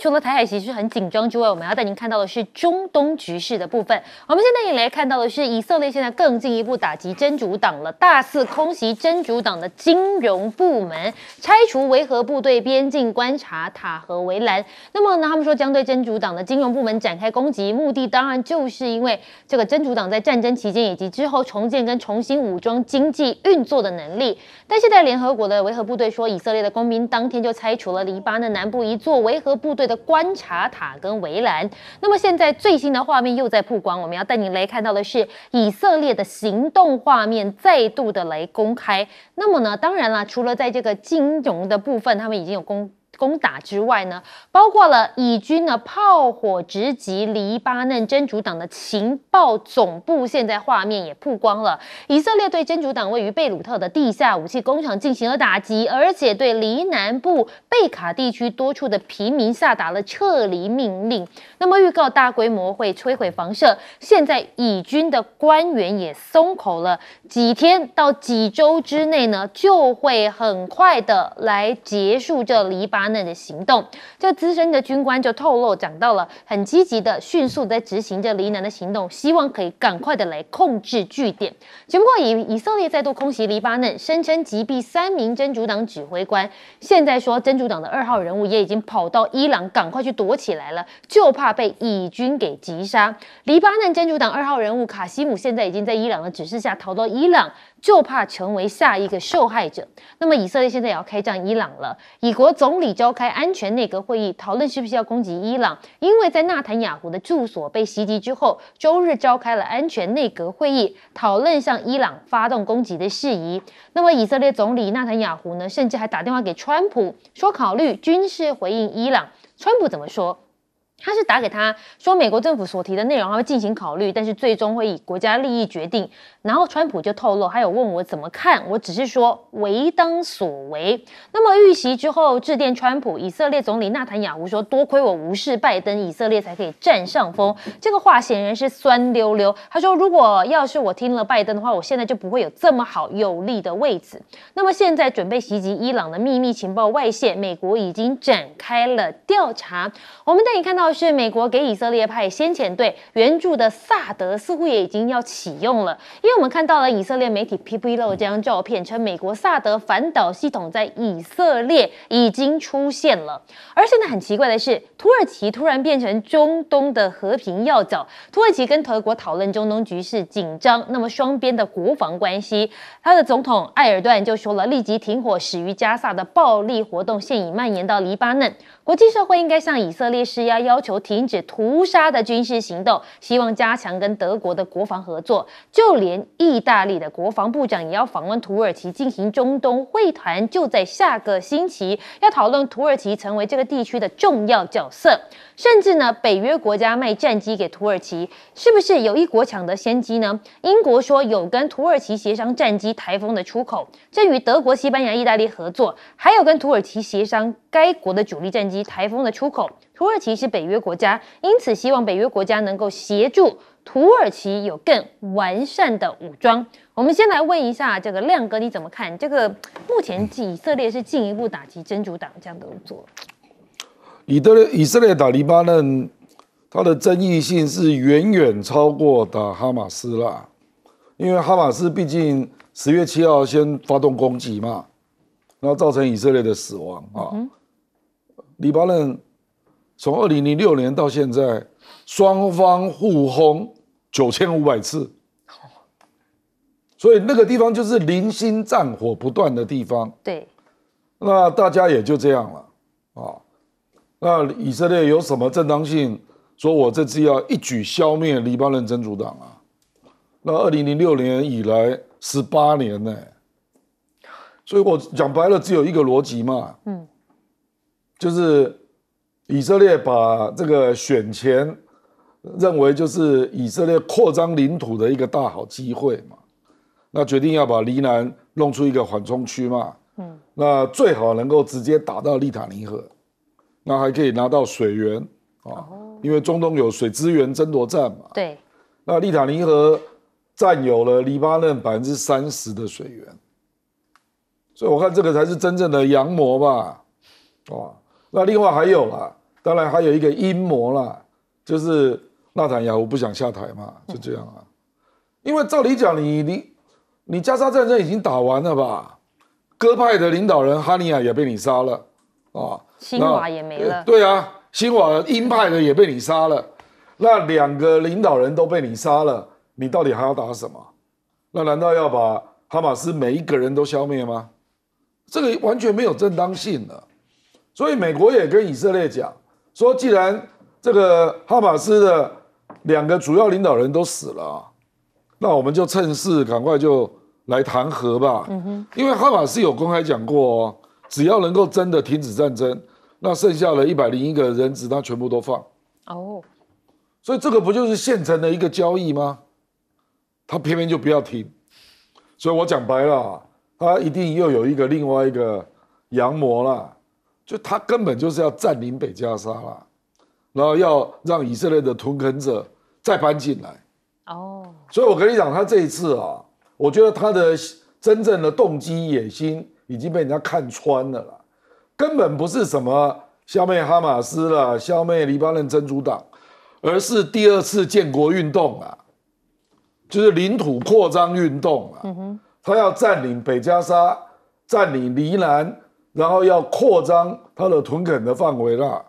除了台海形势很紧张之外，我们要带您看到的是中东局势的部分。我们现在也来看到的是，以色列现在更进一步打击真主党了，大肆空袭真主党的金融部门，拆除维和部队边境观察塔和围栏。那么，呢，他们说将对真主党的金融部门展开攻击，目的当然就是因为这个真主党在战争期间以及之后重建跟重新武装、经济运作的能力。但现在联合国的维和部队说，以色列的公民当天就拆除了黎巴嫩南部一座维和部队。的观察塔跟围栏，那么现在最新的画面又在曝光，我们要带您来看到的是以色列的行动画面再度的来公开。那么呢，当然了，除了在这个金融的部分，他们已经有公。攻打之外呢，包括了以军的炮火直击黎巴嫩真主党的情报总部，现在画面也曝光了。以色列对真主党位于贝鲁特的地下武器工厂进行了打击，而且对黎南部贝卡地区多处的平民下达了撤离命令。那么预告大规模会摧毁房舍。现在以军的官员也松口了，几天到几周之内呢，就会很快的来结束这黎巴。黎巴嫩的行动，这资深的军官就透露讲到了，很积极的，迅速在执行这黎南的行动，希望可以赶快的来控制据点。只不过以以色列再度空袭黎巴嫩，声称击毙三名真主党指挥官，现在说真主党的二号人物也已经跑到伊朗，赶快去躲起来了，就怕被以军给击杀。黎巴嫩真主党二号人物卡西姆现在已经在伊朗的指示下逃到伊朗。就怕成为下一个受害者。那么以色列现在也要开战伊朗了。以国总理召开安全内阁会议，讨论是不是要攻击伊朗。因为在纳坦雅胡的住所被袭击之后，周日召开了安全内阁会议，讨论向伊朗发动攻击的事宜。那么以色列总理纳坦雅胡呢，甚至还打电话给川普，说考虑军事回应伊朗。川普怎么说？他是打给他说，美国政府所提的内容，他会进行考虑，但是最终会以国家利益决定。然后川普就透露，还有问我怎么看，我只是说为当所为。那么遇袭之后致电川普，以色列总理纳坦雅胡说，多亏我无视拜登，以色列才可以占上风。这个话显然是酸溜溜。他说，如果要是我听了拜登的话，我现在就不会有这么好有利的位置。那么现在准备袭击伊朗的秘密情报外泄，美国已经展开了调查。我们带你看到。是美国给以色列派先遣队援助的萨德似乎也已经要启用了，因为我们看到了以色列媒体披露这张照片，称美国萨德反导系统在以色列已经出现了。而现在很奇怪的是，土耳其突然变成中东的和平要角，土耳其跟德国讨论中东局势紧张，那么双边的国防关系，他的总统埃尔段就说了，立即停火，始于加萨的暴力活动现已蔓延到黎巴嫩。国际社会应该向以色列施压，要求停止屠杀的军事行动。希望加强跟德国的国防合作。就连意大利的国防部长也要访问土耳其进行中东会谈，就在下个星期，要讨论土耳其成为这个地区的重要角色。甚至呢，北约国家卖战机给土耳其，是不是有一国抢得先机呢？英国说有跟土耳其协商战机台风的出口，正与德国、西班牙、意大利合作，还有跟土耳其协商该国的主力战机。台风的出口，土耳其是北约国家，因此希望北约国家能够协助土耳其有更完善的武装。我们先来问一下这个亮哥，你怎么看这个目前以色列是进一步打击真主党，这样都作？以色列以色列打黎巴嫩，它的争议性是远远超过打哈马斯啦，因为哈马斯毕竟十月七号先发动攻击嘛，然后造成以色列的死亡啊。黎巴嫩从二零零六年到现在，双方互轰九千五百次，所以那个地方就是零星战火不断的地方。对，那大家也就这样了啊。那以色列有什么正当性？说我这次要一举消灭黎巴嫩真主党啊？那二零零六年以来十八年呢？所以我讲白了，只有一个逻辑嘛。嗯。就是以色列把这个选前认为就是以色列扩张领土的一个大好机会嘛，那决定要把黎南弄出一个缓冲区嘛，嗯，那最好能够直接打到利塔尼河，那还可以拿到水源啊，因为中东有水资源争夺战嘛，对，那利塔尼河占有了黎巴嫩百分之三十的水源，所以我看这个才是真正的洋魔吧，哇。那另外还有啦，当然还有一个阴谋啦，就是纳坦雅胡不想下台嘛，就这样啊。因为照理讲，你你你加沙战争已经打完了吧？鸽派的领导人哈尼亚也被你杀了啊，辛也没了。对啊，新瓦鹰派的也被你杀了，那两个领导人都被你杀了，你到底还要打什么？那难道要把哈马斯每一个人都消灭吗？这个完全没有正当性了。所以美国也跟以色列讲说，既然这个哈马斯的两个主要领导人都死了那我们就趁势赶快就来谈和吧。嗯哼，因为哈马斯有公开讲过哦，只要能够真的停止战争，那剩下的一百零一个人质他全部都放。哦，所以这个不就是现成的一个交易吗？他偏偏就不要停，所以我讲白了，他一定又有一个另外一个洋魔了。就他根本就是要占领北加沙了，然后要让以色列的屯垦者再搬进来。哦，所以我跟你讲，他这一次啊，我觉得他的真正的动机野心已经被人家看穿了啦，根本不是什么消灭哈马斯了、消灭黎巴嫩真主党，而是第二次建国运动啊。就是领土扩张运动啊，他要占领北加沙，占领黎南。然后要扩张它的屯垦的范围啦，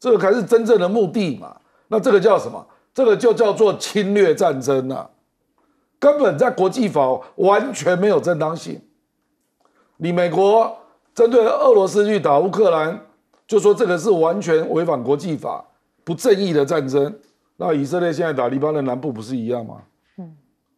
这个才是真正的目的嘛？那这个叫什么？这个就叫做侵略战争了，根本在国际法完全没有正当性。你美国针对俄罗斯去打乌克兰，就说这个是完全违反国际法、不正义的战争。那以色列现在打黎巴嫩南部不是一样吗？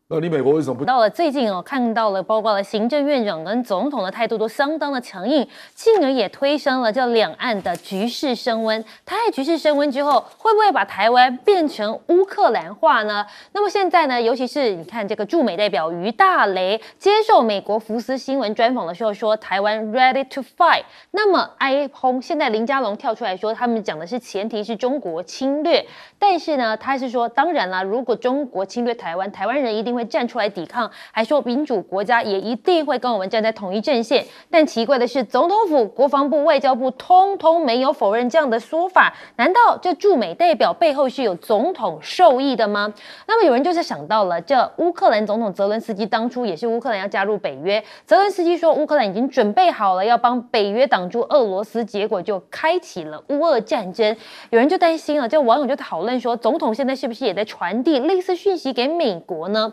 那你美国为什么不到了最近哦？看到了，包括了行政院长跟总统的态度都相当的强硬，进而也推升了这两岸的局势升温。台湾局势升温之后，会不会把台湾变成乌克兰化呢？那么现在呢？尤其是你看这个驻美代表于大雷接受美国福斯新闻专访的时候说：“台湾 ready to fight。”那么 i h o n e 现在林佳龙跳出来说，他们讲的是前提是中国侵略，但是呢，他是说当然啦，如果中国侵略台湾，台湾人一定。会站出来抵抗，还说民主国家也一定会跟我们站在统一阵线。但奇怪的是，总统府、国防部、外交部通通没有否认这样的说法。难道这驻美代表背后是有总统授意的吗？那么有人就是想到了这乌克兰总统泽伦斯基当初也是乌克兰要加入北约，泽伦斯基说乌克兰已经准备好了要帮北约挡住俄罗斯，结果就开启了乌俄战争。有人就担心了，这网友就讨论说，总统现在是不是也在传递类似讯息给美国呢？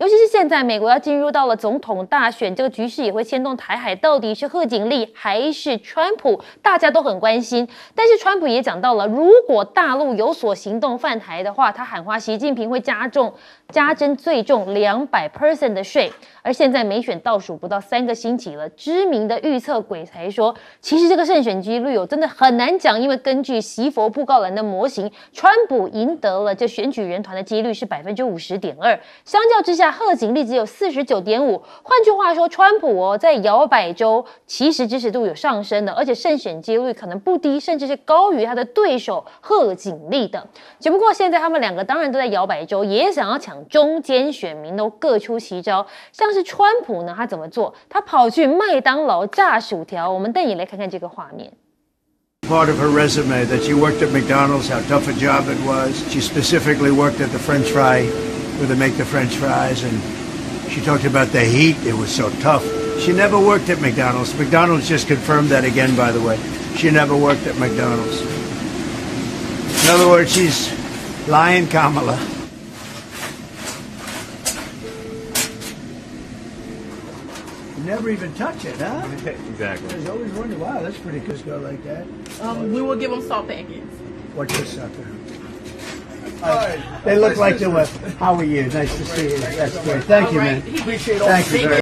尤其是现在，美国要进入到了总统大选，这个局势也会牵动台海。到底是贺锦丽还是川普，大家都很关心。但是川普也讲到了，如果大陆有所行动犯台的话，他喊话习近平会加重加征最重两百 percent 的税。而现在美选倒数不到三个星期了，知名的预测鬼才说，其实这个胜选几率有真的很难讲，因为根据习佛布告栏的模型，川普赢得了这选举人团的几率是百分之五十点二，相较之下。贺锦丽只有四十九点五。换句话说，川普哦在摇摆州其实支持度有上升的，而且胜选几率可能不低，甚至是高于他的对手贺锦丽的。只不过现在他们两个当然都在摇摆州，也想要抢中间选民，都各出奇招。像是川普呢，他怎么做？他跑去麦当劳炸薯条。我们带你来看看这个画面。Part of her resume that she worked at McDonald's, how tough a job it was. She specifically worked at the French fry. where they make the french fries and she talked about the heat it was so tough she never worked at mcdonald's mcdonald's just confirmed that again by the way she never worked at mcdonald's in other words she's lying kamala never even touch it, huh? exactly. There's always wonder, wow, that's pretty good to go like that. Um, we will give them salt packets. What's your sucker? They look like they were. How are you? Nice to see you. That's great. Thank you, man. Appreciate all Thank you very much.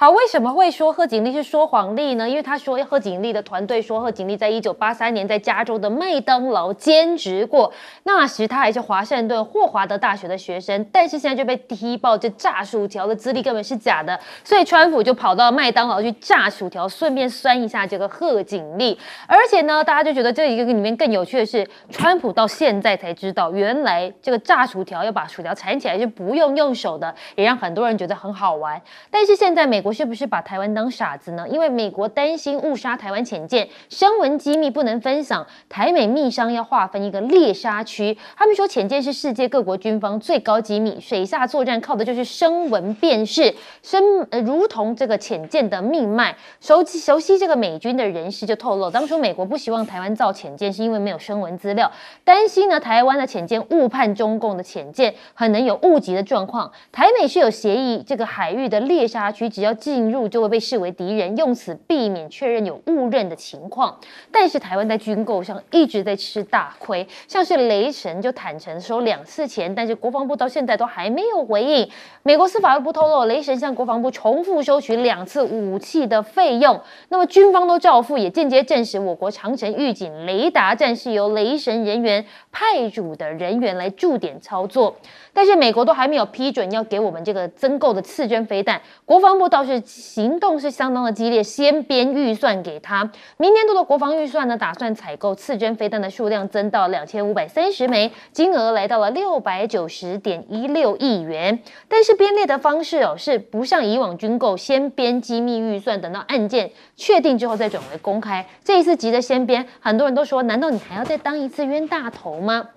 好，为什么会说贺锦丽是说谎丽呢？因为他说，贺锦丽的团队说贺锦丽在一九八三年在加州的麦当劳兼职过，那时他还是华盛顿霍华德大学的学生。但是现在就被踢爆，这炸薯条的资历根本是假的。所以川普就跑到麦当劳去炸薯条，顺便酸一下这个贺锦丽。而且呢，大家就觉得这一个里面更有趣的是，川普到现在才知道，原来这个炸薯条要把薯条缠起来是不用用手的，也让很多人觉得很好玩。但是现在美国。我是不是把台湾当傻子呢？因为美国担心误杀台湾潜舰，声纹机密不能分享，台美密商要划分一个猎杀区。他们说潜舰是世界各国军方最高机密，水下作战靠的就是声纹辨识，声呃如同这个潜舰的命脉。熟悉熟悉这个美军的人士就透露，当初美国不希望台湾造潜舰，是因为没有声纹资料，担心呢台湾的潜舰误判中共的潜舰，可能有误击的状况。台美是有协议，这个海域的猎杀区只要。进入就会被视为敌人，用此避免确认有误认的情况。但是台湾在军购上一直在吃大亏，像是雷神就坦诚收两次钱，但是国防部到现在都还没有回应。美国司法部透露，雷神向国防部重复收取两次武器的费用，那么军方都照付，也间接证实我国长城预警雷达站是由雷神人员派驻的人员来驻点操作。但是美国都还没有批准要给我们这个增购的次针飞弹，国防部倒是行动是相当的激烈，先编预算给他。明年度的国防预算呢，打算采购次针飞弹的数量增到两千五百三十枚，金额来到了六百九十点一六亿元。但是编列的方式哦，是不像以往军购，先编机密预算，等到案件确定之后再转为公开。这一次急着先编，很多人都说，难道你还要再当一次冤大头吗？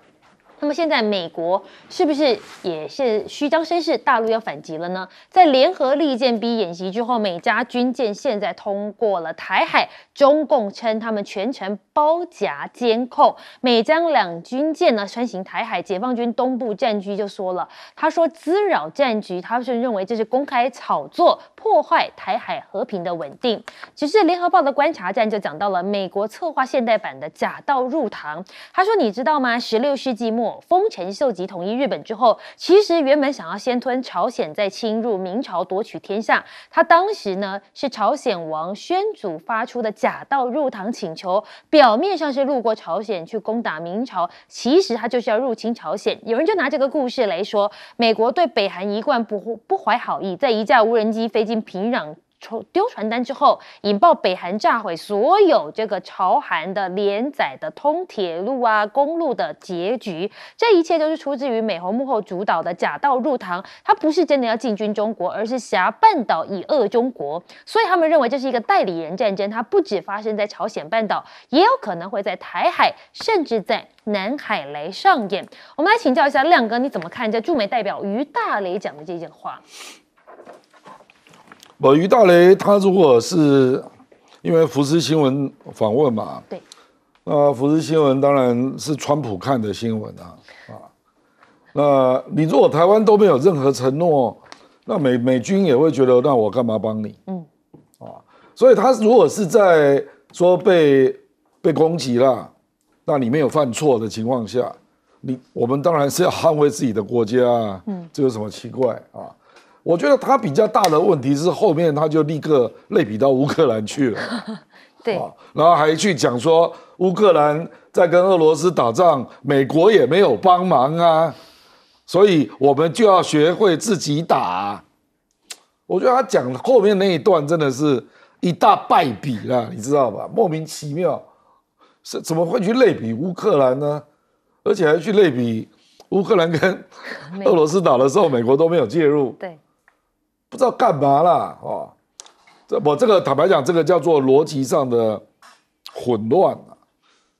那么现在，美国是不是也是虚张声势，大陆要反击了呢？在联合利剑 B 演习之后，美加军舰现在通过了台海，中共称他们全程包夹监控美将两军舰呢穿行台海。解放军东部战区就说了，他说滋扰战局，他是认为这是公开炒作，破坏台海和平的稳定。只是联合报》的观察站就讲到了美国策划现代版的假道入唐，他说你知道吗？十六世纪末。丰臣秀吉统一日本之后，其实原本想要先吞朝鲜，再侵入明朝夺取天下。他当时呢是朝鲜王宣祖发出的假道入唐请求，表面上是路过朝鲜去攻打明朝，其实他就是要入侵朝鲜。有人就拿这个故事来说，美国对北韩一贯不不怀好意，在一架无人机飞进平壤。丢传单之后，引爆北韩炸毁所有这个朝韩的连载的通铁路啊、公路的结局，这一切都是出自于美猴幕后主导的假道入唐，它不是真的要进军中国，而是挟半岛以恶中国。所以他们认为这是一个代理人战争，它不只发生在朝鲜半岛，也有可能会在台海，甚至在南海来上演。我们来请教一下亮哥，你怎么看这驻美代表于大雷讲的这句话？我于大雷，他如果是因为福斯新闻访问嘛？对。那福斯新闻当然是川普看的新闻啊啊。那你如果台湾都没有任何承诺，那美美军也会觉得，那我干嘛帮你？嗯。啊，所以他如果是在说被被攻击了，那你没有犯错的情况下，你我们当然是要捍卫自己的国家。嗯，这有什么奇怪啊？我觉得他比较大的问题是，后面他就立刻类比到乌克兰去了，对，然后还去讲说乌克兰在跟俄罗斯打仗，美国也没有帮忙啊，所以我们就要学会自己打。我觉得他讲后面那一段真的是一大败笔了，你知道吧？莫名其妙，是怎么会去类比乌克兰呢？而且还去类比乌克兰跟 俄罗斯打的时候，美国都没有介入，对。不知道干嘛啦，哦，这我这个坦白讲，这个叫做逻辑上的混乱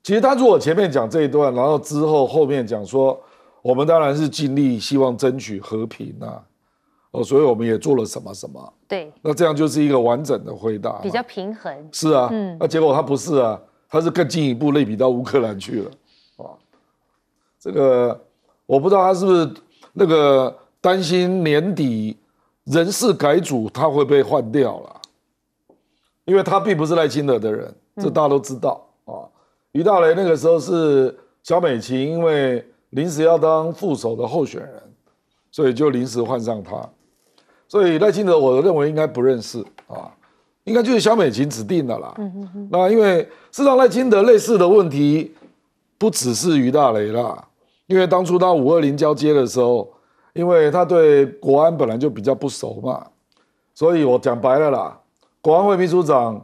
其实他如果前面讲这一段，然后之后后面讲说，我们当然是尽力希望争取和平啊，哦，所以我们也做了什么什么。对。那这样就是一个完整的回答，比较平衡。是啊，嗯。那结果他不是啊，他是更进一步类比到乌克兰去了。哦，这个我不知道他是不是那个担心年底。人事改组，他会被换掉了，因为他并不是赖清德的人，这大家都知道啊。于大雷那个时候是小美琴，因为临时要当副手的候选人，所以就临时换上他。所以赖清德，我认为应该不认识啊，应该就是小美琴指定的啦。那因为事实上赖清德类似的问题不只是于大雷啦，因为当初他五二零交接的时候。因为他对国安本来就比较不熟嘛，所以我讲白了啦，国安会秘书长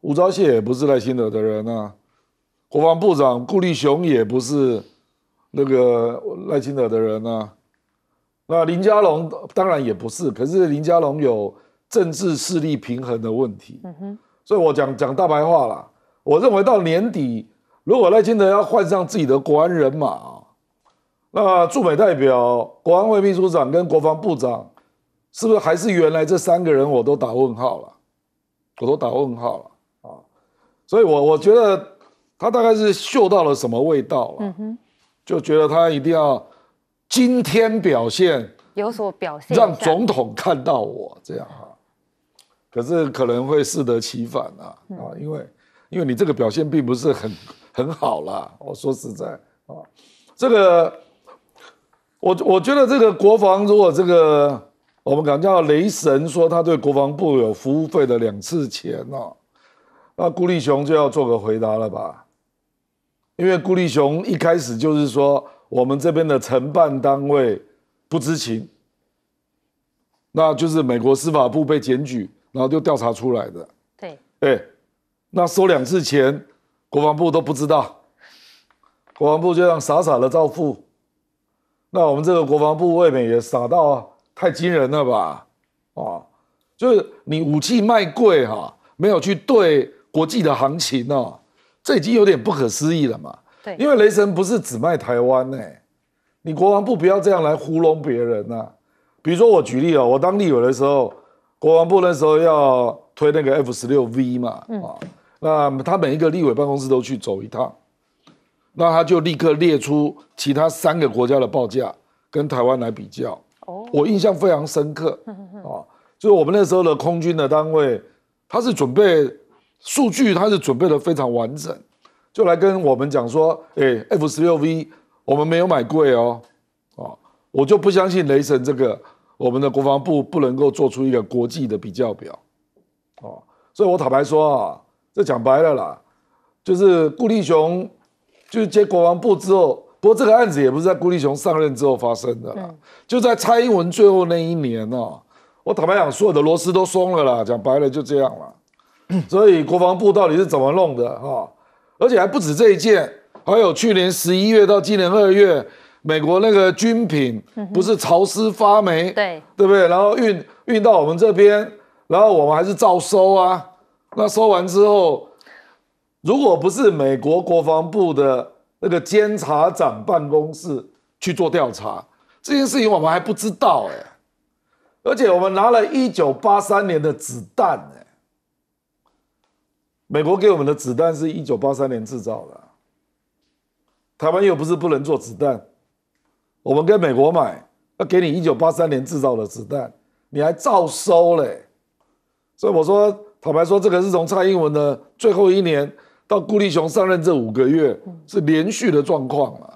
吴钊燮也不是赖清德的人呐，国防部长顾立雄也不是那个赖清德的人呐，那林佳龙当然也不是，可是林佳龙有政治势力平衡的问题，所以我讲讲大白话啦，我认为到年底如果赖清德要换上自己的国安人马。那驻美代表、国安会秘书长跟国防部长，是不是还是原来这三个人？我都打问号了，我都打问号了啊！所以，我我觉得他大概是嗅到了什么味道了，就觉得他一定要今天表现有所表现，让总统看到我这样啊。可是可能会适得其反啊啊！因为因为你这个表现并不是很很好啦，我说实在啊，这个。我我觉得这个国防，如果这个我们敢叫雷神说他对国防部有服务费的两次钱呢，那顾立雄就要做个回答了吧？因为顾立雄一开始就是说我们这边的承办单位不知情，那就是美国司法部被检举，然后就调查出来的。对，哎，那收两次钱，国防部都不知道，国防部就这样傻傻的照付。那我们这个国防部未免也傻到太惊人了吧？啊，就是你武器卖贵哈，没有去对国际的行情哦，这已经有点不可思议了嘛。对，因为雷神不是只卖台湾呢，你国防部不要这样来糊弄别人呐。比如说我举例哦，我当立委的时候，国防部那时候要推那个 F 十六 V 嘛，啊，那他每一个立委办公室都去走一趟。那他就立刻列出其他三个国家的报价，跟台湾来比较。哦，我印象非常深刻。啊，就是我们那时候的空军的单位，他是准备数据，他是准备的非常完整，就来跟我们讲说：，哎，F 十六 V 我们没有买贵哦。啊，我就不相信雷神这个我们的国防部不能够做出一个国际的比较表。哦，所以我坦白说啊，这讲白了啦，就是顾立雄。就是接国防部之后，不过这个案子也不是在郭立雄上任之后发生的，啦，就在蔡英文最后那一年哦。我坦白讲，所有的螺丝都松了啦，讲白了就这样了。所以国防部到底是怎么弄的哈？而且还不止这一件，还有去年十一月到今年二月，美国那个军品不是潮湿发霉，对对不对？然后运运到我们这边，然后我们还是照收啊。那收完之后。如果不是美国国防部的那个监察长办公室去做调查，这件事情我们还不知道哎。而且我们拿了一九八三年的子弹哎，美国给我们的子弹是一九八三年制造的，台湾又不是不能做子弹，我们跟美国买，要给你一九八三年制造的子弹，你还照收嘞。所以我说，坦白说，这个是从蔡英文的最后一年。到顾立雄上任这五个月，是连续的状况嘛？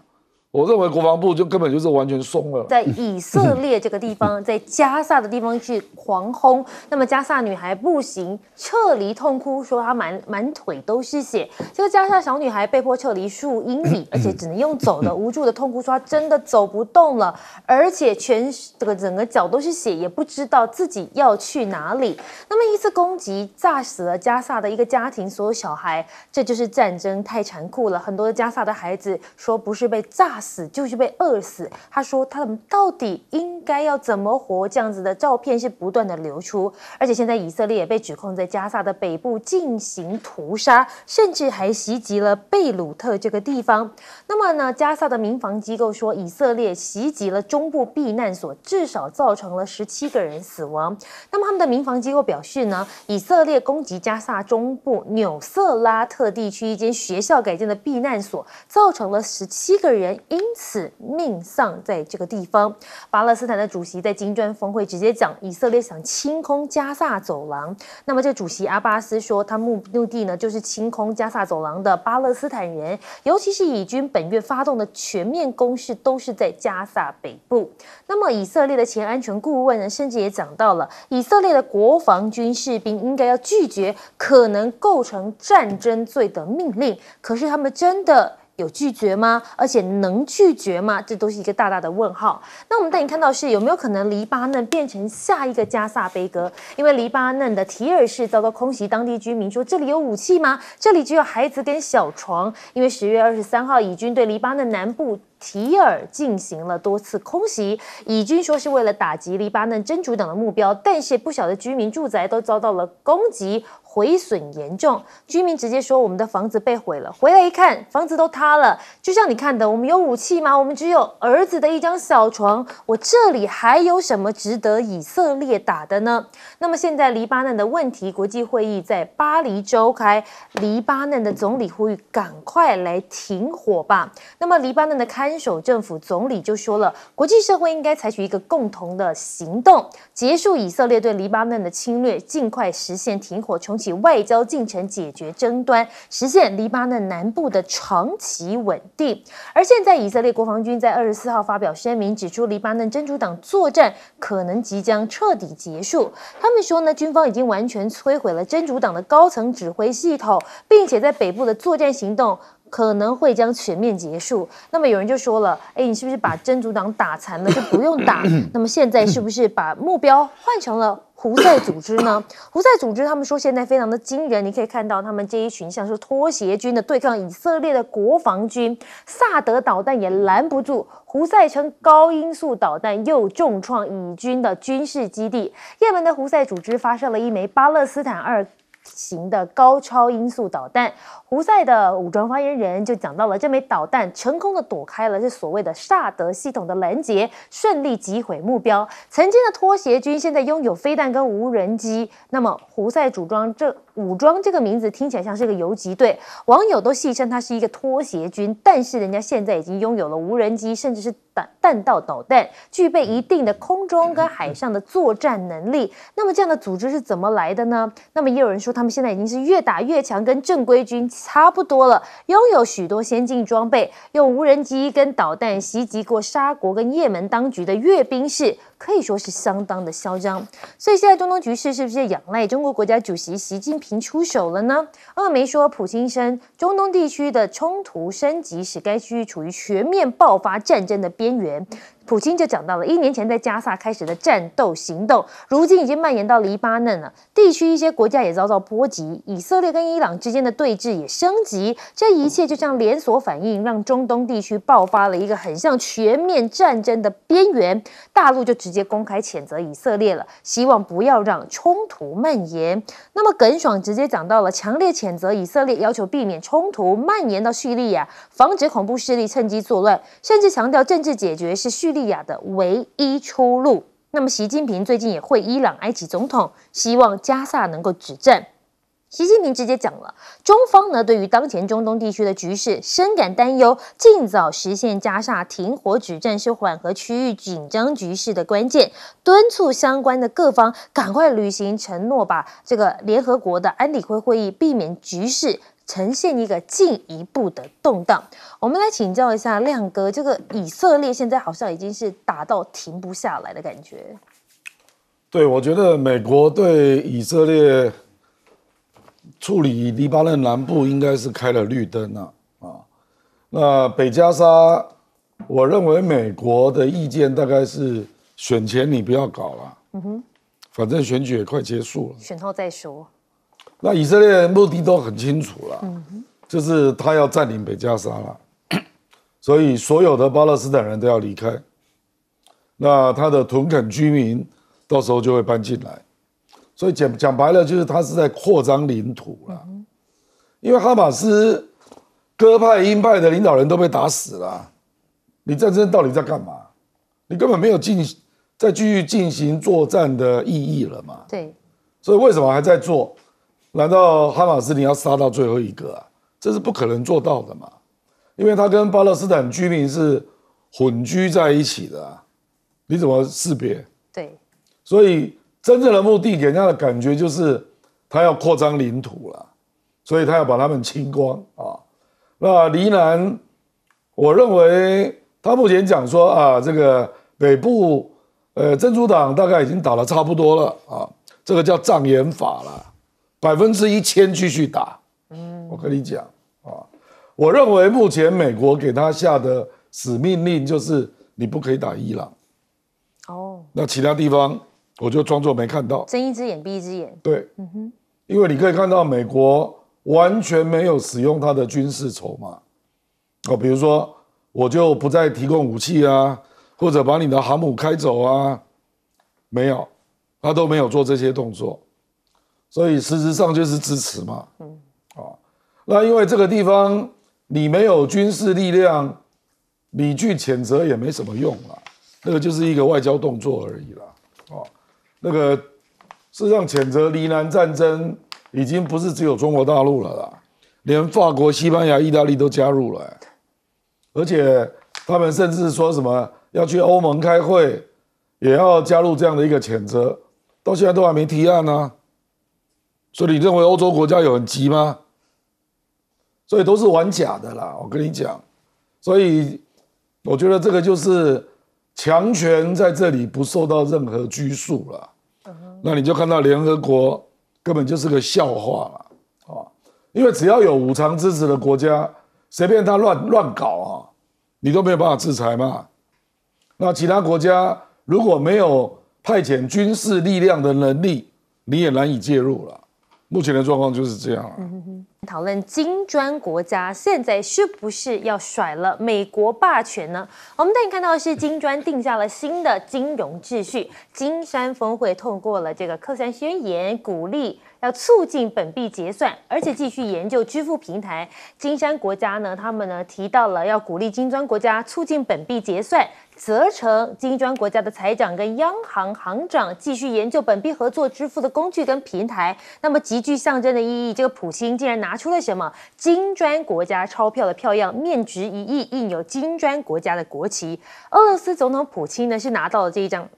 我认为国防部就根本就是完全松了，在以色列这个地方，在加萨的地方去狂轰，那么加萨女孩步行撤离，痛哭说她满满腿都是血。这个加萨小女孩被迫撤离数英里，而且只能用走的，无助的痛哭说她真的走不动了，而且全这个整个脚都是血，也不知道自己要去哪里。那么一次攻击炸死了加萨的一个家庭所有小孩，这就是战争太残酷了。很多加萨的孩子说不是被炸。死就是被饿死。他说：“他们到底应该要怎么活？”这样子的照片是不断的流出，而且现在以色列也被指控在加萨的北部进行屠杀，甚至还袭击了贝鲁特这个地方。那么呢？加萨的民防机构说，以色列袭击了中部避难所，至少造成了十七个人死亡。那么他们的民防机构表示呢？以色列攻击加萨中部纽瑟拉特地区一间学校改建的避难所，造成了十七个人。因此，命丧在这个地方。巴勒斯坦的主席在金砖峰会直接讲，以色列想清空加萨走廊。那么，这主席阿巴斯说，他目目的呢，就是清空加萨走廊的巴勒斯坦人，尤其是以军本月发动的全面攻势都是在加萨北部。那么，以色列的前安全顾问呢，甚至也讲到了，以色列的国防军士兵应该要拒绝可能构成战争罪的命令。可是，他们真的。有拒绝吗？而且能拒绝吗？这都是一个大大的问号。那我们带你看到是有没有可能黎巴嫩变成下一个加萨悲歌？因为黎巴嫩的提尔市遭到空袭，当地居民说：“这里有武器吗？这里只有孩子跟小床。”因为十月二十三号，以军对黎巴嫩南部。提尔进行了多次空袭，以军说是为了打击黎巴嫩真主党的目标，但是不少的居民住宅都遭到了攻击，毁损严重。居民直接说：“我们的房子被毁了。”回来一看，房子都塌了。就像你看的，我们有武器吗？我们只有儿子的一张小床。我这里还有什么值得以色列打的呢？那么现在黎巴嫩的问题，国际会议在巴黎召开，黎巴嫩的总理呼吁赶快来停火吧。那么黎巴嫩的开。安守政府总理就说了，国际社会应该采取一个共同的行动，结束以色列对黎巴嫩的侵略，尽快实现停火，重启外交进程，解决争端，实现黎巴嫩南部的长期稳定。而现在，以色列国防军在二十四号发表声明，指出黎巴嫩真主党作战可能即将彻底结束。他们说呢，军方已经完全摧毁了真主党的高层指挥系统，并且在北部的作战行动。可能会将全面结束。那么有人就说了，哎，你是不是把真主党打残了就不用打？那么现在是不是把目标换成了胡塞组织呢？胡塞组织他们说现在非常的惊人，你可以看到他们这一群像是拖鞋军的对抗以色列的国防军，萨德导弹也拦不住，胡塞称高音速导弹又重创以军的军事基地。也门的胡塞组织发射了一枚巴勒斯坦二。型的高超音速导弹，胡塞的武装发言人就讲到了这枚导弹成功的躲开了这所谓的萨德系统的拦截，顺利击毁目标。曾经的拖鞋军现在拥有飞弹跟无人机，那么胡塞组装这。武装这个名字听起来像是个游击队，网友都戏称它是一个拖鞋军。但是人家现在已经拥有了无人机，甚至是弹弹道导弹，具备一定的空中跟海上的作战能力。那么这样的组织是怎么来的呢？那么也有人说他们现在已经是越打越强，跟正规军差不多了，拥有许多先进装备，用无人机跟导弹袭击过沙国跟也门当局的阅兵式。可以说是相当的嚣张，所以现在中东局势是不是仰赖中国国家主席习近平出手了呢？二媒说，普京称，中东地区的冲突升级使该区域处于全面爆发战争的边缘。普京就讲到了，一年前在加萨开始的战斗行动，如今已经蔓延到黎巴嫩了。地区一些国家也遭到波及，以色列跟伊朗之间的对峙也升级。这一切就像连锁反应，让中东地区爆发了一个很像全面战争的边缘。大陆就直接公开谴责以色列了，希望不要让冲突蔓延。那么耿爽直接讲到了，强烈谴责以色列，要求避免冲突蔓延到叙利亚，防止恐怖势力趁机作乱，甚至强调政治解决是叙。叙利亚的唯一出路。那么，习近平最近也会伊朗、埃及总统，希望加萨能够指战。习近平直接讲了，中方呢对于当前中东地区的局势深感担忧，尽早实现加沙停火止战是缓和区域紧张局势的关键，敦促相关的各方赶快履行承诺，把这个联合国的安理会会议避免局势。呈现一个进一步的动荡。我们来请教一下亮哥，这个以色列现在好像已经是打到停不下来的感觉。对，我觉得美国对以色列处理黎巴嫩南部应该是开了绿灯了啊。那北加沙，我认为美国的意见大概是选前你不要搞了，嗯哼，反正选举也快结束了，选后再说。那以色列目的都很清楚了，就是他要占领北加沙了，所以所有的巴勒斯坦人都要离开。那他的屯垦居民到时候就会搬进来，所以讲讲白了，就是他是在扩张领土了。因为哈马斯、鸽派、鹰派的领导人都被打死了，你战争到底在干嘛？你根本没有进再继续进行作战的意义了嘛？对，所以为什么还在做？难道哈马斯你要杀到最后一个啊？这是不可能做到的嘛，因为他跟巴勒斯坦居民是混居在一起的啊，你怎么识别？对，所以真正的目的给人家的感觉就是他要扩张领土了，所以他要把他们清光啊。那黎南，我认为他目前讲说啊，这个北部呃真主党大概已经打得差不多了啊，这个叫障眼法了。百分之一千继续打，嗯，我跟你讲啊，我认为目前美国给他下的死命令就是你不可以打伊朗，哦，那其他地方我就装作没看到，睁一只眼闭一只眼，对，嗯哼，因为你可以看到美国完全没有使用他的军事筹码，哦，比如说我就不再提供武器啊，或者把你的航母开走啊，没有，他都没有做这些动作。所以实质上就是支持嘛，嗯，啊，那因为这个地方你没有军事力量，你去谴责也没什么用啦，那个就是一个外交动作而已啦，哦，那个事实上谴责黎南战争已经不是只有中国大陆了啦，连法国、西班牙、意大利都加入了，而且他们甚至说什么要去欧盟开会，也要加入这样的一个谴责，到现在都还没提案呢。所以你认为欧洲国家有很急吗？所以都是玩假的啦，我跟你讲。所以我觉得这个就是强权在这里不受到任何拘束了。那你就看到联合国根本就是个笑话了啊！因为只要有五常支持的国家，随便他乱乱搞啊，你都没有办法制裁嘛。那其他国家如果没有派遣军事力量的能力，你也难以介入了。目前的状况就是这样啊。讨论金砖国家现在是不是要甩了美国霸权呢？我们带你看到的是金砖定下了新的金融秩序，金山峰会通过了这个科山宣言，鼓励要促进本币结算，而且继续研究支付平台。金山国家呢，他们呢提到了要鼓励金砖国家促进本币结算。责成金砖国家的财长跟央行行长继续研究本币合作支付的工具跟平台，那么极具象征的意义。这个普京竟然拿出了什么金砖国家钞票的票样，面值一亿，印有金砖国家的国旗。俄罗斯总统普京呢是拿到了这一张。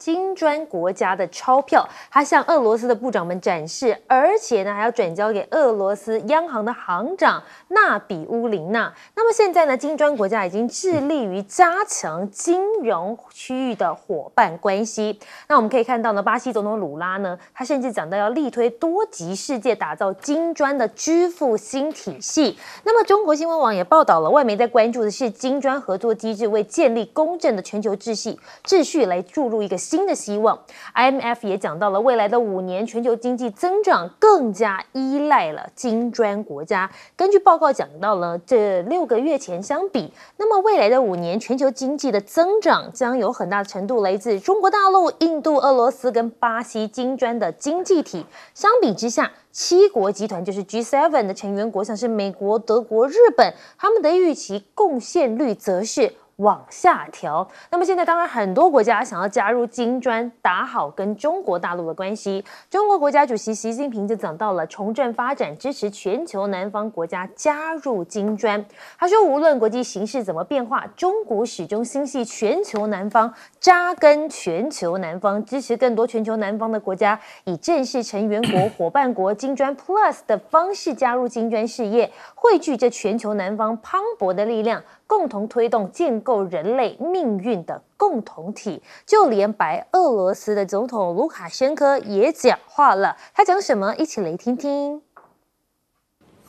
金砖国家的钞票，他向俄罗斯的部长们展示，而且呢还要转交给俄罗斯央行的行长纳比乌林娜。那么现在呢，金砖国家已经致力于加强金融区域的伙伴关系。那我们可以看到呢，巴西总统鲁拉呢，他甚至讲到要力推多极世界，打造金砖的支付新体系。那么中国新闻网也报道了，外媒在关注的是金砖合作机制为建立公正的全球秩序秩序来注入一个。新的希望，IMF 也讲到了未来的五年，全球经济增长更加依赖了金砖国家。根据报告讲到了这六个月前相比，那么未来的五年，全球经济的增长将有很大程度来自中国大陆、印度、俄罗斯跟巴西金砖的经济体。相比之下。七国集团就是 G7 的成员国，像是美国、德国、日本，他们的预期贡献率则是往下调。那么现在，当然很多国家想要加入金砖，打好跟中国大陆的关系。中国国家主席习近平就讲到了重振发展，支持全球南方国家加入金砖。他说，无论国际形势怎么变化，中国始终心系全球南方，扎根全球南方，支持更多全球南方的国家以正式成员国、伙伴国。金砖 Plus 的方式加入金砖事业，汇聚着全球南方磅礴的力量，共同推动建构人类命运的共同体。就连白俄罗斯的总统卢卡申科也讲话了，他讲什么？一起来听听。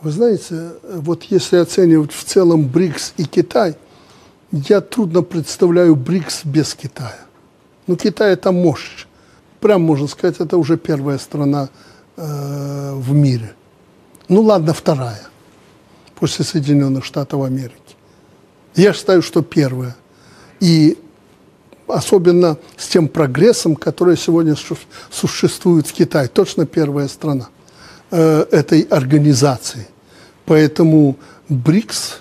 Вы знаете, вот если оценивать в целом БРИКС и Китай, я трудно представляю БРИКС без Китая. Но Китай это мощь, прям можно сказать, это уже первая страна. Э, в мире. Ну ладно, вторая, после Соединенных Штатов Америки. Я считаю, что первая. И особенно с тем прогрессом, который сегодня существует в Китае. Точно первая страна э, этой организации. Поэтому БРИКС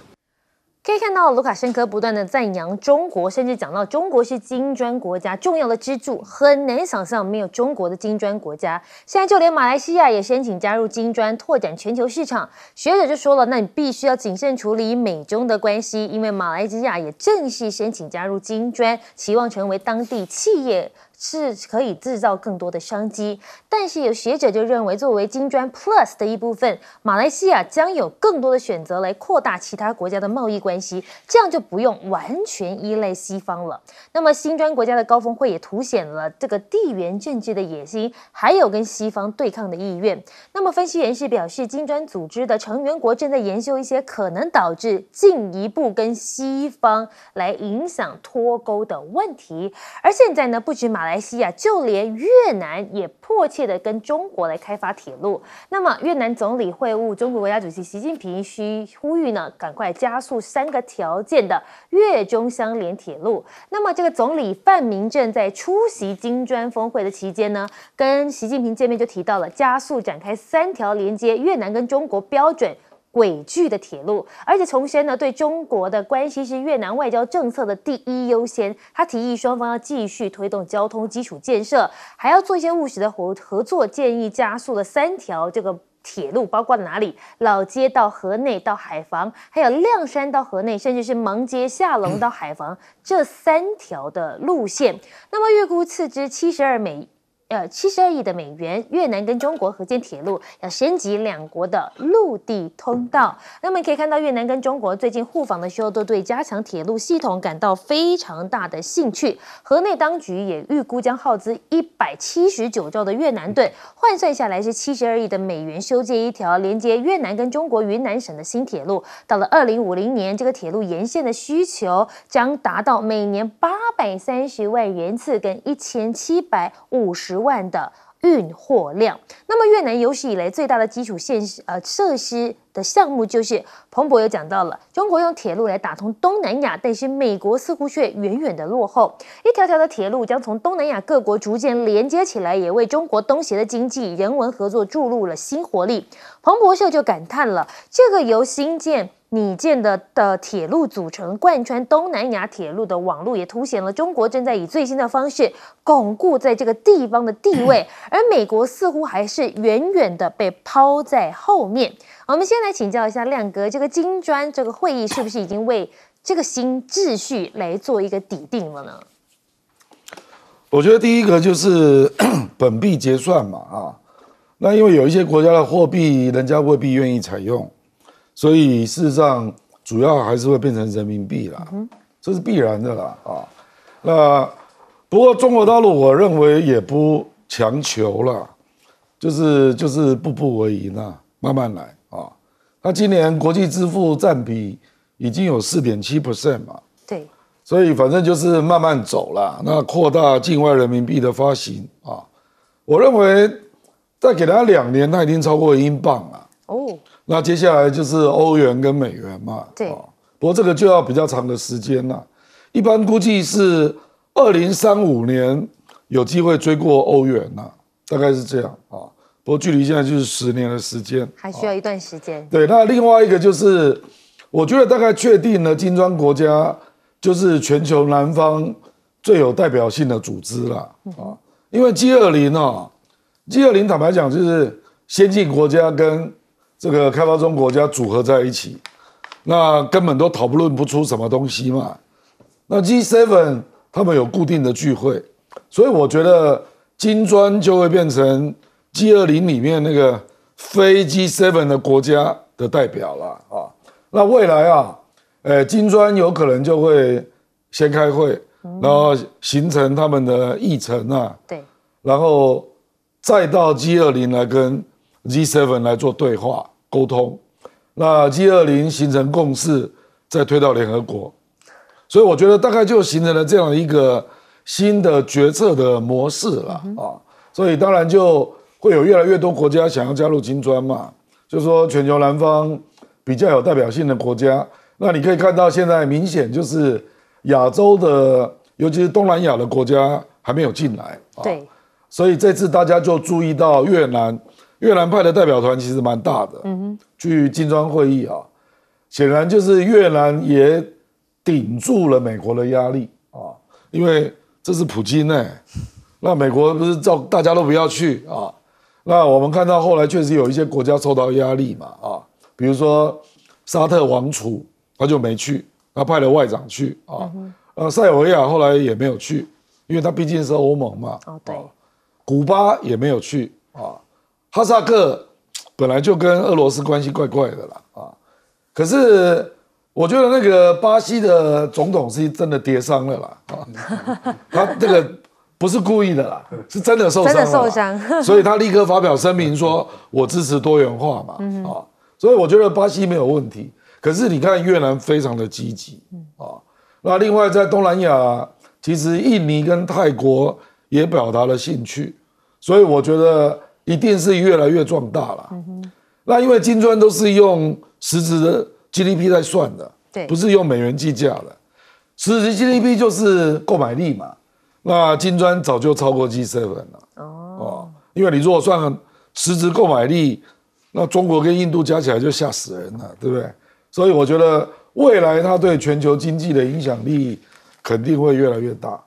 可以看到，卢卡申科不断的赞扬中国，甚至讲到中国是金砖国家重要的支柱。很难想象没有中国的金砖国家。现在就连马来西亚也申请加入金砖，拓展全球市场。学者就说了，那你必须要谨慎处理美中的关系，因为马来西亚也正式申请加入金砖，期望成为当地企业。是可以制造更多的商机，但是有学者就认为，作为金砖 Plus 的一部分，马来西亚将有更多的选择来扩大其他国家的贸易关系，这样就不用完全依赖西方了。那么，金砖国家的高峰会也凸显了这个地缘政治的野心，还有跟西方对抗的意愿。那么，分析人士表示，金砖组织的成员国正在研究一些可能导致进一步跟西方来影响脱钩的问题。而现在呢，不止马来。莱西啊，就连越南也迫切的跟中国来开发铁路。那么越南总理会晤中国国家主席习近平，需呼吁呢，赶快加速三个条件的越中相连铁路。那么这个总理范明政在出席金砖峰会的期间呢，跟习近平见面就提到了加速展开三条连接越南跟中国标准。轨距的铁路，而且重申呢对中国的关系是越南外交政策的第一优先。他提议双方要继续推动交通基础建设，还要做一些务实的合合作。建议加速了三条这个铁路，包括哪里？老街到河内到海防，还有亮山到河内，甚至是芒街下龙到海防这三条的路线。那么月估次之，七十二美。呃，七十二亿的美元，越南跟中国合建铁路，要升级两国的陆地通道。那么可以看到，越南跟中国最近互访的时候，都对加强铁路系统感到非常大的兴趣。河内当局也预估将耗资一百七十九兆的越南盾，换算下来是七十二亿的美元，修建一条连接越南跟中国云南省的新铁路。到了二零五零年，这个铁路沿线的需求将达到每年八。百三十万人次跟一千七百五十万的运货量。那么，越南有史以来最大的基础设呃设施的项目就是。彭博有讲到了，中国用铁路来打通东南亚，但是美国似乎却远远的落后。一条条的铁路将从东南亚各国逐渐连接起来，也为中国东协的经济人文合作注入了新活力。彭博社就感叹了：“这个由新建、拟建的的铁路组成、贯穿东南亚铁路的网路，也凸显了中国正在以最新的方式巩固在这个地方的地位，而美国似乎还是远远的被抛在后面。”我们先来请教一下亮哥，这个金砖这个会议是不是已经为这个新秩序来做一个底定了呢？我觉得第一个就是 本币结算嘛，啊。那因为有一些国家的货币，人家未必愿意采用，所以事实上主要还是会变成人民币啦，这是必然的啦啊。那不过中国大陆，我认为也不强求了，就是就是步步为营啊，慢慢来啊。那今年国际支付占比已经有四点七 percent 嘛，对，所以反正就是慢慢走了。那扩大境外人民币的发行啊，我认为。再给他两年，他已经超过英镑了。哦，那接下来就是欧元跟美元嘛。对，不过这个就要比较长的时间了，一般估计是二零三五年有机会追过欧元了，大概是这样啊。不过距离现在就是十年的时间，还需要一段时间。对，那另外一个就是，我觉得大概确定了金砖国家就是全球南方最有代表性的组织了啊，因为 G 二零呢。G 二零坦白讲就是先进国家跟这个开发中国家组合在一起，那根本都讨论不出什么东西嘛。那 G seven 他们有固定的聚会，所以我觉得金砖就会变成 G 二零里面那个非 G seven 的国家的代表了啊。那未来啊，呃，金砖有可能就会先开会，然后形成他们的议程啊。对，然后。再到 G 二零来跟 G seven 来做对话沟通，那 G 二零形成共识，再推到联合国，所以我觉得大概就形成了这样一个新的决策的模式了啊，所以当然就会有越来越多国家想要加入金砖嘛，就说全球南方比较有代表性的国家，那你可以看到现在明显就是亚洲的，尤其是东南亚的国家还没有进来啊。对。所以这次大家就注意到越南，越南派的代表团其实蛮大的，嗯哼，去金砖会议啊，显然就是越南也顶住了美国的压力啊，因为这是普京呢，那美国不是叫大家都不要去啊？那我们看到后来确实有一些国家受到压力嘛啊，比如说沙特王储他就没去，他派了外长去啊，呃，塞尔维亚后来也没有去，因为他毕竟是欧盟嘛，哦对。古巴也没有去啊，哈萨克本来就跟俄罗斯关系怪怪的啦啊，可是我觉得那个巴西的总统是真的跌伤了啦啊，他这个不是故意的啦，是真的受伤了，真的受伤，所以他立刻发表声明说，我支持多元化嘛啊，所以我觉得巴西没有问题，可是你看越南非常的积极啊，那另外在东南亚，其实印尼跟泰国。也表达了兴趣，所以我觉得一定是越来越壮大了。那因为金砖都是用实质的 GDP 在算的，对，不是用美元计价的。实质 GDP 就是购买力嘛。那金砖早就超过 G seven 了。哦，因为你如果算实质购买力，那中国跟印度加起来就吓死人了，对不对？所以我觉得未来它对全球经济的影响力肯定会越来越大。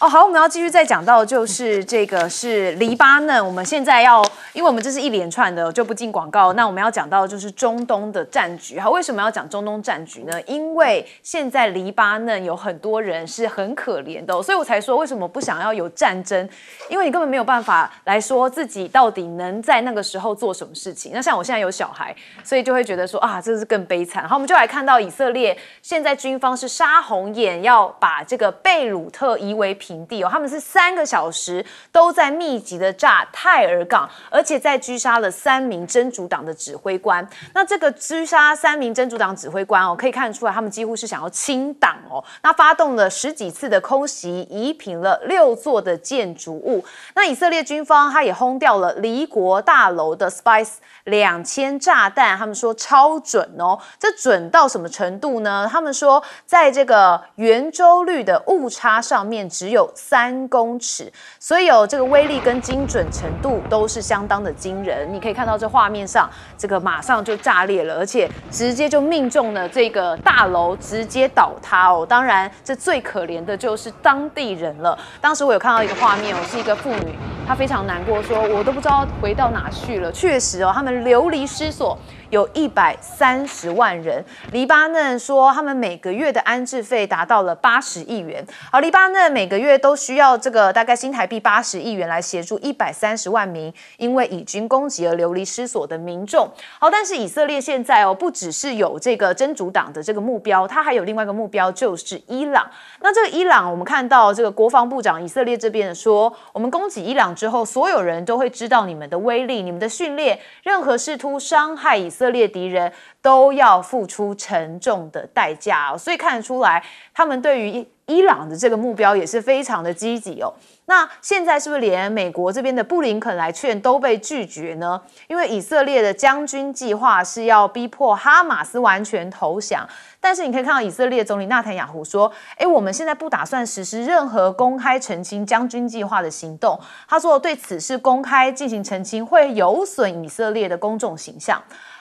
哦，好，我们要继续再讲到，就是这个是黎巴嫩，我们现在要。因为我们这是一连串的，就不进广告。那我们要讲到就是中东的战局哈，为什么要讲中东战局呢？因为现在黎巴嫩有很多人是很可怜的，所以我才说为什么不想要有战争？因为你根本没有办法来说自己到底能在那个时候做什么事情。那像我现在有小孩，所以就会觉得说啊，这是更悲惨。好，我们就来看到以色列现在军方是杀红眼，要把这个贝鲁特夷为平地哦，他们是三个小时都在密集的炸泰尔港而。而且在狙杀了三名真主党的指挥官，那这个狙杀三名真主党指挥官哦，可以看得出来，他们几乎是想要清党哦。那发动了十几次的空袭，夷平了六座的建筑物。那以色列军方，他也轰掉了离国大楼的 Spice 两千炸弹，他们说超准哦。这准到什么程度呢？他们说，在这个圆周率的误差上面只有三公尺，所以有这个威力跟精准程度都是相。当的惊人，你可以看到这画面上，这个马上就炸裂了，而且直接就命中了这个大楼，直接倒塌哦。当然，这最可怜的就是当地人了。当时我有看到一个画面，哦，是一个妇女，她非常难过，说我都不知道回到哪去了。确实哦，他们流离失所。有一百三十万人。黎巴嫩说，他们每个月的安置费达到了八十亿元。好，黎巴嫩每个月都需要这个大概新台币八十亿元来协助一百三十万名因为以军攻击而流离失所的民众。好，但是以色列现在哦，不只是有这个真主党的这个目标，他还有另外一个目标，就是伊朗。那这个伊朗，我们看到这个国防部长以色列这边说，我们攻击伊朗之后，所有人都会知道你们的威力、你们的训练，任何试图伤害以。以色列敌人都要付出沉重的代价哦，所以看得出来，他们对于伊朗的这个目标也是非常的积极哦。那现在是不是连美国这边的布林肯来劝都被拒绝呢？因为以色列的将军计划是要逼迫哈马斯完全投降，但是你可以看到以色列总理纳坦雅胡说：“诶，我们现在不打算实施任何公开澄清将军计划的行动。”他说：“对此事公开进行澄清，会有损以色列的公众形象。”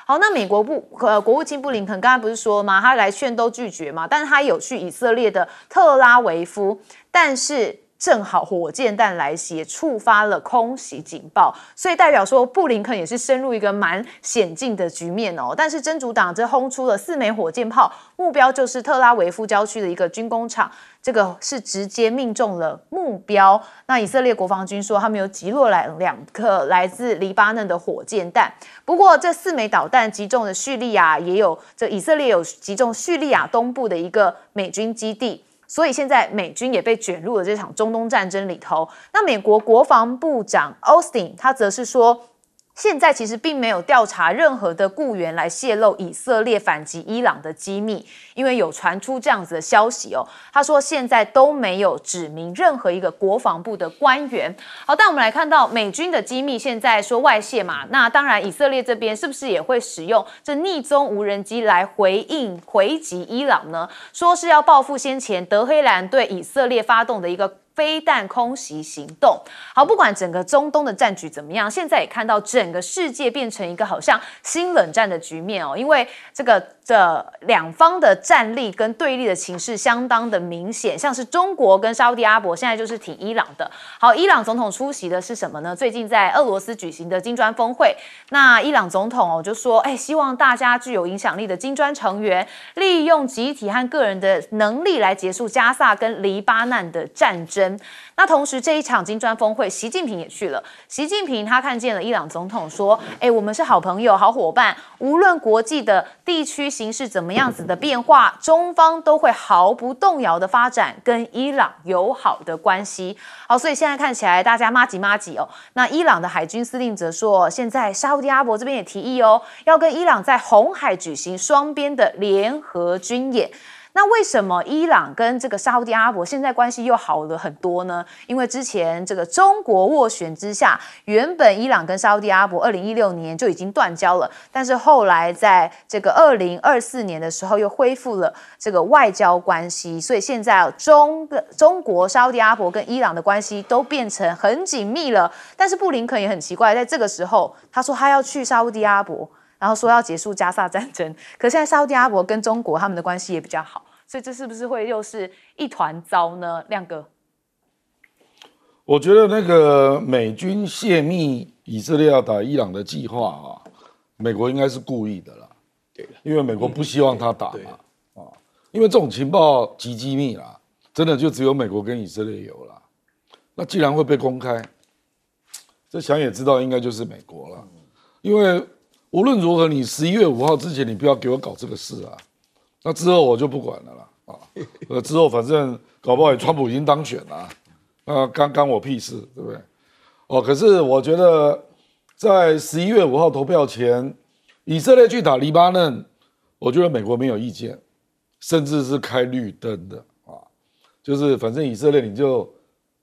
好，那美国不呃国务卿布林肯，刚才不是说吗？他来劝都拒绝嘛，但是他有去以色列的特拉维夫，但是。正好火箭弹来袭，触发了空袭警报，所以代表说布林肯也是深入一个蛮险境的局面哦。但是真主党这轰出了四枚火箭炮，目标就是特拉维夫郊区的一个军工厂，这个是直接命中了目标。那以色列国防军说他们有击落了两颗来自黎巴嫩的火箭弹，不过这四枚导弹击中的叙利亚也有，这以色列有击中叙利亚东部的一个美军基地。所以现在美军也被卷入了这场中东战争里头。那美国国防部长 t 斯汀他则是说。现在其实并没有调查任何的雇员来泄露以色列反击伊朗的机密，因为有传出这样子的消息哦。他说现在都没有指明任何一个国防部的官员。好，但我们来看到美军的机密现在说外泄嘛？那当然，以色列这边是不是也会使用这匿踪无人机来回应回击伊朗呢？说是要报复先前德黑兰对以色列发动的一个。飞弹空袭行动，好，不管整个中东的战局怎么样，现在也看到整个世界变成一个好像新冷战的局面哦，因为这个。的两方的战力跟对立的形势相当的明显，像是中国跟沙特阿伯现在就是挺伊朗的。好，伊朗总统出席的是什么呢？最近在俄罗斯举行的金砖峰会。那伊朗总统哦就说，哎，希望大家具有影响力的金砖成员，利用集体和个人的能力来结束加萨跟黎巴嫩的战争。那同时这一场金砖峰会，习近平也去了。习近平他看见了伊朗总统，说，哎，我们是好朋友、好伙伴，无论国际的地区。形势怎么样子的变化，中方都会毫不动摇的发展跟伊朗友好的关系。好，所以现在看起来大家妈几妈几哦。那伊朗的海军司令则说，现在沙特阿伯这边也提议哦，要跟伊朗在红海举行双边的联合军演。那为什么伊朗跟这个沙地阿拉伯现在关系又好了很多呢？因为之前这个中国斡旋之下，原本伊朗跟沙地阿拉伯二零一六年就已经断交了，但是后来在这个二零二四年的时候又恢复了这个外交关系，所以现在中中国沙地阿拉伯跟伊朗的关系都变成很紧密了。但是布林肯也很奇怪，在这个时候他说他要去沙地阿拉伯。然后说要结束加萨战争，可现在沙特阿伯跟中国他们的关系也比较好，所以这是不是会又是一团糟呢？亮哥，我觉得那个美军泄密以色列要打伊朗的计划啊，美国应该是故意的啦，对，因为美国不希望他打嘛啊，因为这种情报极机密啦，真的就只有美国跟以色列有啦。那既然会被公开，这想也知道应该就是美国了，因为。无论如何，你十一月五号之前，你不要给我搞这个事啊！那之后我就不管了啦，啊，那之后反正搞不好川普已经当选了，啊，干干我屁事，对不对？哦，可是我觉得在十一月五号投票前，以色列去打黎巴嫩，我觉得美国没有意见，甚至是开绿灯的啊，就是反正以色列你就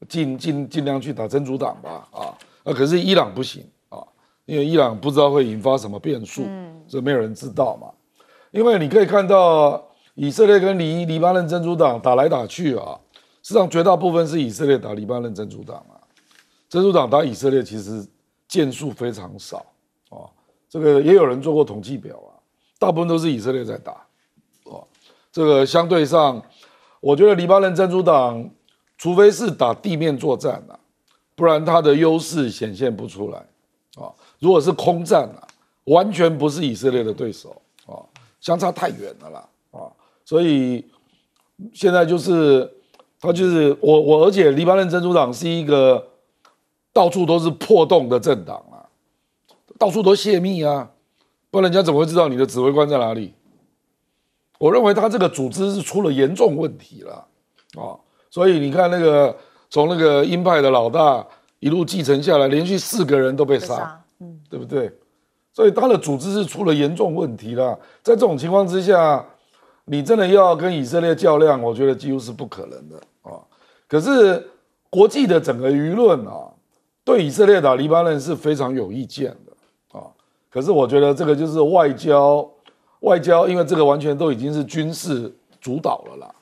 尽尽尽量去打真主党吧，啊，啊，可是伊朗不行。因为伊朗不知道会引发什么变数，这没有人知道嘛。因为你可以看到以色列跟黎黎巴嫩真主党打来打去啊，事实上绝大部分是以色列打黎巴嫩真主党啊，真主党打以色列其实件数非常少啊。这个也有人做过统计表啊，大部分都是以色列在打啊。这个相对上，我觉得黎巴嫩真主党除非是打地面作战啊，不然它的优势显现不出来。如果是空战啊，完全不是以色列的对手啊，相差太远了啦啊！所以现在就是他就是我我，而且黎巴嫩真主党是一个到处都是破洞的政党啊，到处都泄密啊，不然人家怎么会知道你的指挥官在哪里？我认为他这个组织是出了严重问题了啊！所以你看那个从那个鹰派的老大一路继承下来，连续四个人都被杀。对不对？所以他的组织是出了严重问题了。在这种情况之下，你真的要跟以色列较量，我觉得几乎是不可能的啊。可是国际的整个舆论啊，对以色列打黎巴嫩是非常有意见的啊。可是我觉得这个就是外交，外交，因为这个完全都已经是军事主导了啦。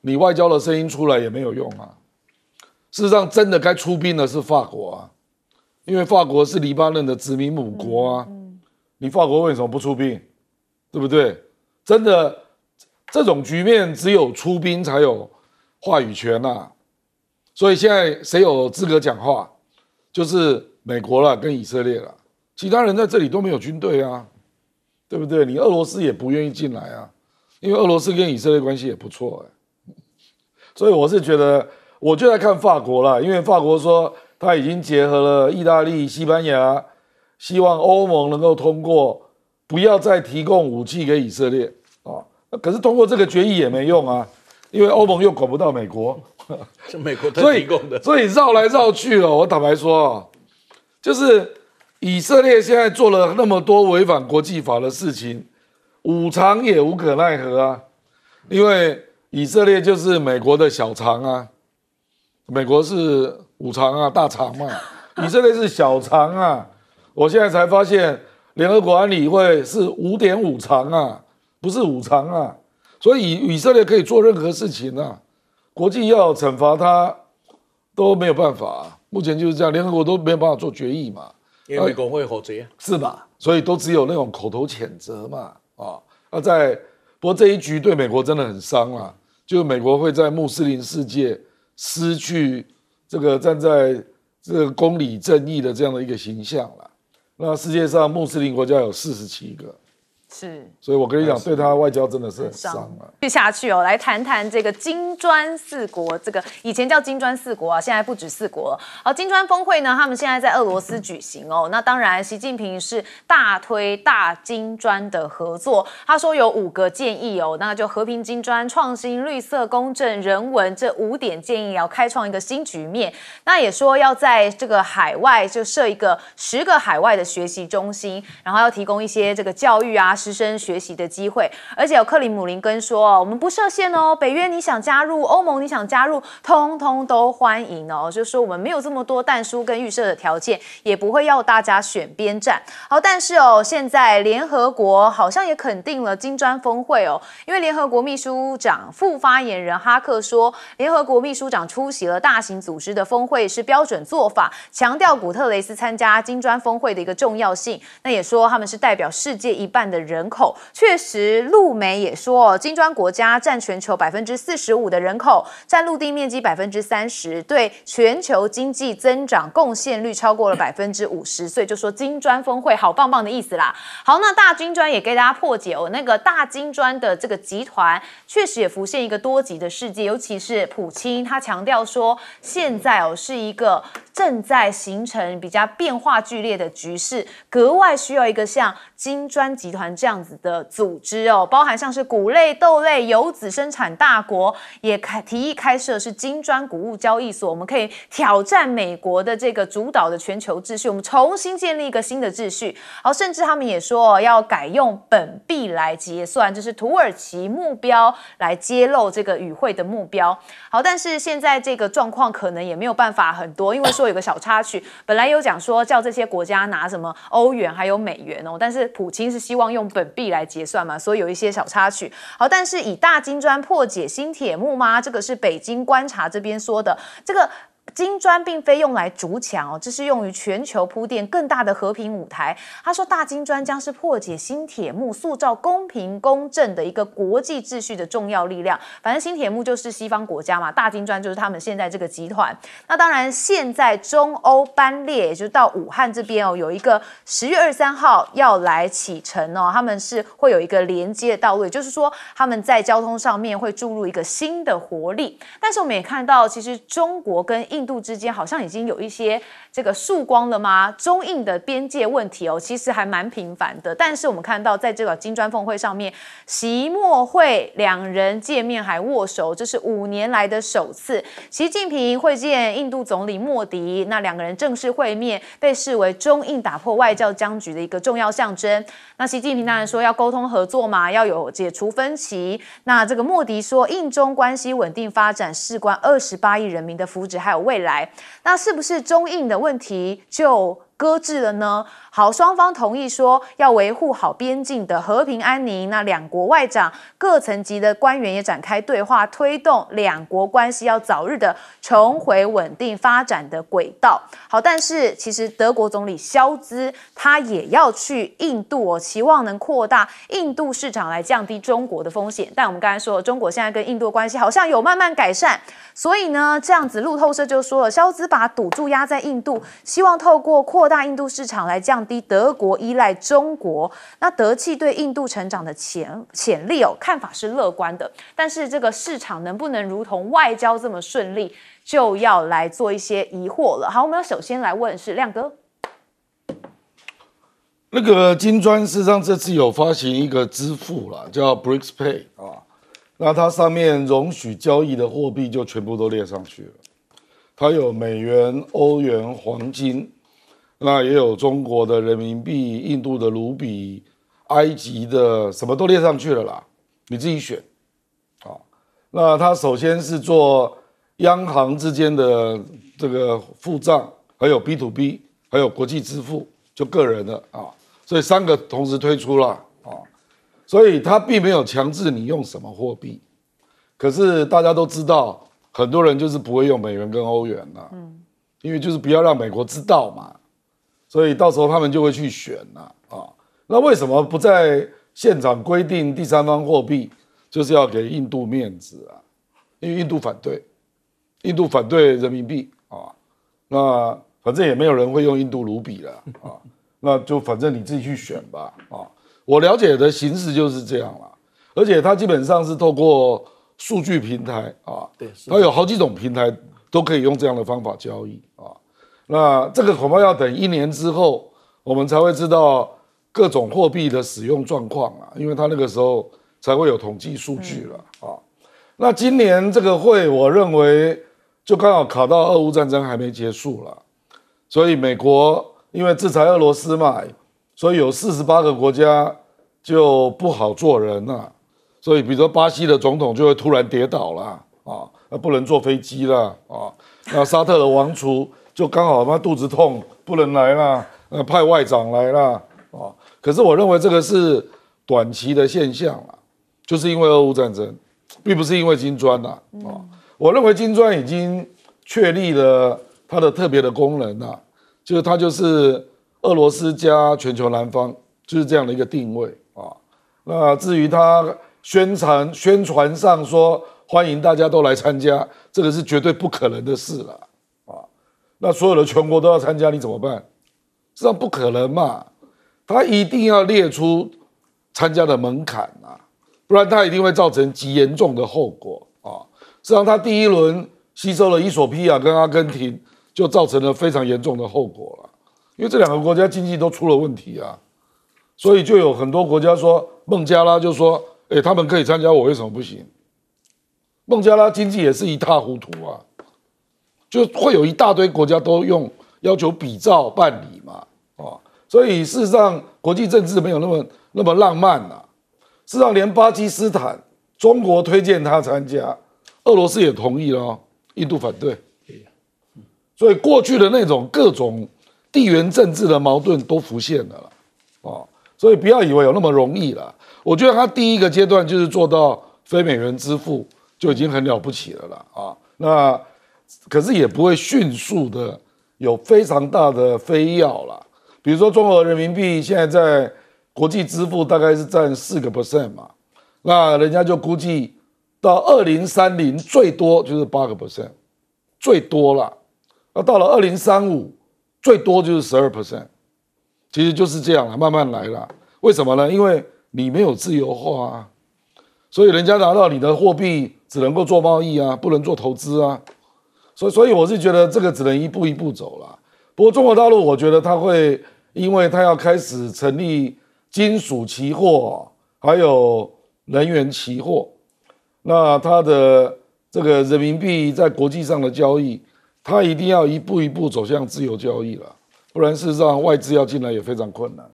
你外交的声音出来也没有用啊。事实上，真的该出兵的是法国啊。因为法国是黎巴嫩的殖民母国啊，你法国为什么不出兵，对不对？真的，这种局面只有出兵才有话语权呐。所以现在谁有资格讲话，就是美国了，跟以色列了。其他人在这里都没有军队啊，对不对？你俄罗斯也不愿意进来啊，因为俄罗斯跟以色列关系也不错所以我是觉得，我就在看法国了，因为法国说。他已经结合了意大利、西班牙，希望欧盟能够通过，不要再提供武器给以色列啊。可是通过这个决议也没用啊，因为欧盟又管不到美国，是 美国特供的，所以绕来绕去了。我坦白说，就是以色列现在做了那么多违反国际法的事情，五常也无可奈何啊，因为以色列就是美国的小常啊，美国是。五常啊，大常嘛，以色列是小常啊。我现在才发现，联合国安理会是五点五常啊，不是五常啊。所以以色列可以做任何事情啊，国际要惩罚他都没有办法。目前就是这样，联合国都没有办法做决议嘛，因为国会否决是吧？所以都只有那种口头谴责嘛。啊，那在不过这一局对美国真的很伤啊，就美国会在穆斯林世界失去。这个站在这个公理正义的这样的一个形象了。那世界上穆斯林国家有四十七个。是，所以我跟你讲，对他外交真的是很伤啊。继续下去哦，来谈谈这个金砖四国，这个以前叫金砖四国啊，现在不止四国了。好，金砖峰会呢，他们现在在俄罗斯举行哦。那当然，习近平是大推大金砖的合作，他说有五个建议哦，那就和平、金砖、创新、绿色、公正、人文这五点建议要开创一个新局面。那也说要在这个海外就设一个十个海外的学习中心，然后要提供一些这个教育啊。师生学习的机会，而且有克里姆林根说哦，我们不设限哦，北约你想加入，欧盟你想加入，通通都欢迎哦，就是说我们没有这么多但书跟预设的条件，也不会要大家选边站。好，但是哦，现在联合国好像也肯定了金砖峰会哦，因为联合国秘书长副发言人哈克说，联合国秘书长出席了大型组织的峰会是标准做法，强调古特雷斯参加金砖峰会的一个重要性，那也说他们是代表世界一半的。人口确实，陆媒也说，金砖国家占全球百分之四十五的人口，占陆地面积百分之三十，对全球经济增长贡献率超过了百分之五十，所以就说金砖峰会好棒棒的意思啦。好，那大金砖也给大家破解哦，那个大金砖的这个集团确实也浮现一个多极的世界，尤其是普京他强调说，现在哦是一个正在形成比较变化剧烈的局势，格外需要一个像金砖集团。这样子的组织哦，包含像是谷类、豆类、油脂生产大国，也开提议开设是金砖谷物交易所，我们可以挑战美国的这个主导的全球秩序，我们重新建立一个新的秩序。好，甚至他们也说要改用本币来结算，就是土耳其目标来揭露这个与会的目标。好，但是现在这个状况可能也没有办法很多，因为说有个小插曲，本来有讲说叫这些国家拿什么欧元还有美元哦，但是普京是希望用。本币来结算嘛，所以有一些小插曲。好，但是以大金砖破解新铁幕吗？这个是北京观察这边说的。这个。金砖并非用来筑墙哦，这是用于全球铺垫更大的和平舞台。他说，大金砖将是破解新铁幕、塑造公平公正的一个国际秩序的重要力量。反正新铁幕就是西方国家嘛，大金砖就是他们现在这个集团。那当然，现在中欧班列也就到武汉这边哦，有一个十月二十三号要来启程哦，他们是会有一个连接的道路，也就是说他们在交通上面会注入一个新的活力。但是我们也看到，其实中国跟英印度之间好像已经有一些这个曙光了吗？中印的边界问题哦，其实还蛮频繁的。但是我们看到在这个金砖峰会上面，习莫会两人见面还握手，这是五年来的首次。习近平会见印度总理莫迪，那两个人正式会面，被视为中印打破外交僵局的一个重要象征。那习近平当然说要沟通合作嘛，要有解除分歧。那这个莫迪说，印中关系稳定发展事关二十八亿人民的福祉，还有。未来，那是不是中印的问题就？搁置了呢。好，双方同意说要维护好边境的和平安宁。那两国外长各层级的官员也展开对话，推动两国关系要早日的重回稳定发展的轨道。好，但是其实德国总理肖兹他也要去印度哦，期望能扩大印度市场来降低中国的风险。但我们刚才说，中国现在跟印度关系好像有慢慢改善，所以呢，这样子路透社就说了，肖兹把赌注压在印度，希望透过扩。大印度市场来降低德国依赖中国，那德气对印度成长的潜潜力哦，看法是乐观的。但是这个市场能不能如同外交这么顺利，就要来做一些疑惑了。好，我们首先来问是亮哥，那个金砖实上这次有发行一个支付啦，叫 Briks Pay 啊，那它上面容许交易的货币就全部都列上去了，它有美元、欧元、黄金。那也有中国的人民币、印度的卢比、埃及的什么都列上去了啦，你自己选啊。那他首先是做央行之间的这个付账，还有 B to B，还有国际支付，就个人的啊，所以三个同时推出了啊，所以他并没有强制你用什么货币，可是大家都知道，很多人就是不会用美元跟欧元了，嗯，因为就是不要让美国知道嘛。所以到时候他们就会去选了啊。那为什么不在现场规定第三方货币？就是要给印度面子啊？因为印度反对，印度反对人民币啊。那反正也没有人会用印度卢比了啊。那就反正你自己去选吧啊。我了解的形式就是这样了，而且它基本上是透过数据平台啊，它有好几种平台都可以用这样的方法交易啊。那这个恐怕要等一年之后，我们才会知道各种货币的使用状况啊，因为他那个时候才会有统计数据了啊。那今年这个会，我认为就刚好卡到俄乌战争还没结束了，所以美国因为制裁俄罗斯嘛，所以有四十八个国家就不好做人了，所以比如说巴西的总统就会突然跌倒了啊，那不能坐飞机了啊，那沙特的王储。就刚好他妈肚子痛不能来了，呃，派外长来了啊。可是我认为这个是短期的现象啊，就是因为俄乌战争，并不是因为金砖啊。啊，我认为金砖已经确立了它的特别的功能了，就是它就是俄罗斯加全球南方，就是这样的一个定位啊。那至于他宣传宣传上说欢迎大家都来参加，这个是绝对不可能的事了。那所有的全国都要参加，你怎么办？这上不可能嘛？他一定要列出参加的门槛啊，不然他一定会造成极严重的后果啊！实际上，他第一轮吸收了伊索比亚跟阿根廷，就造成了非常严重的后果了，因为这两个国家经济都出了问题啊，所以就有很多国家说孟加拉，就说哎，他们可以参加，我为什么不行？孟加拉经济也是一塌糊涂啊。就会有一大堆国家都用要求比照办理嘛，啊，所以事实上国际政治没有那么那么浪漫了。事实上，连巴基斯坦、中国推荐他参加，俄罗斯也同意了，印度反对。所以过去的那种各种地缘政治的矛盾都浮现了，啊，所以不要以为有那么容易了。我觉得他第一个阶段就是做到非美元支付就已经很了不起了了，啊，那。可是也不会迅速的有非常大的飞跃了。比如说，中国人民币现在在国际支付大概是占四个 percent 嘛，那人家就估计到二零三零最多就是八个 percent，最多了。那到了二零三五，最多就是十二 percent，其实就是这样了，慢慢来了。为什么呢？因为你没有自由化啊，所以人家拿到你的货币只能够做贸易啊，不能做投资啊。所以，所以我是觉得这个只能一步一步走了。不过，中国大陆，我觉得它会，因为它要开始成立金属期货，还有能源期货，那它的这个人民币在国际上的交易，它一定要一步一步走向自由交易了，不然，事实上外资要进来也非常困难。